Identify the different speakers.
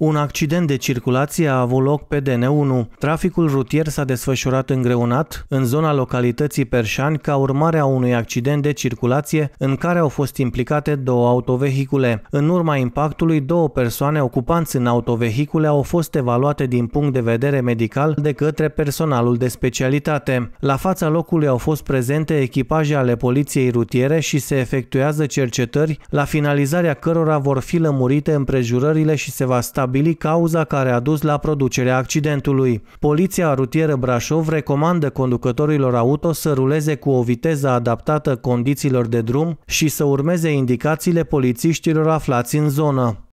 Speaker 1: Un accident de circulație a avut loc pe DN1. Traficul rutier s-a desfășurat îngreunat în zona localității Perșani ca urmare a unui accident de circulație în care au fost implicate două autovehicule. În urma impactului, două persoane ocupanți în autovehicule au fost evaluate din punct de vedere medical de către personalul de specialitate. La fața locului au fost prezente echipaje ale poliției rutiere și se efectuează cercetări, la finalizarea cărora vor fi lămurite împrejurările și se va stabili stabili cauza care a dus la producerea accidentului. Poliția rutieră Brașov recomandă conducătorilor auto să ruleze cu o viteză adaptată condițiilor de drum și să urmeze indicațiile polițiștilor aflați în zonă.